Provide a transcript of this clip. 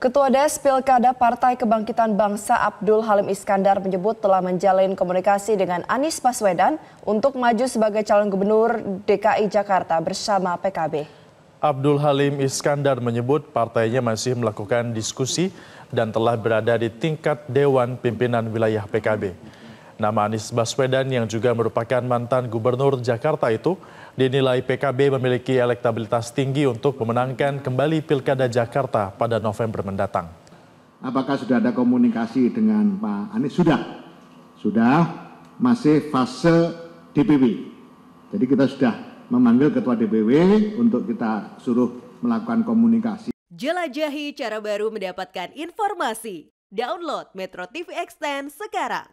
Ketua Des Pilkada Partai Kebangkitan Bangsa Abdul Halim Iskandar menyebut telah menjalin komunikasi dengan Anies Baswedan untuk maju sebagai calon gubernur DKI Jakarta bersama PKB. Abdul Halim Iskandar menyebut partainya masih melakukan diskusi dan telah berada di tingkat Dewan Pimpinan Wilayah PKB. Nama Anies Baswedan yang juga merupakan mantan gubernur Jakarta itu dinilai PKB memiliki elektabilitas tinggi untuk memenangkan kembali Pilkada Jakarta pada November mendatang. Apakah sudah ada komunikasi dengan Pak Anies? Sudah. Sudah masih fase DPW. Jadi kita sudah memanggil ketua DPW untuk kita suruh melakukan komunikasi. Jelajahi cara baru mendapatkan informasi. Download Metro TV Extend sekarang.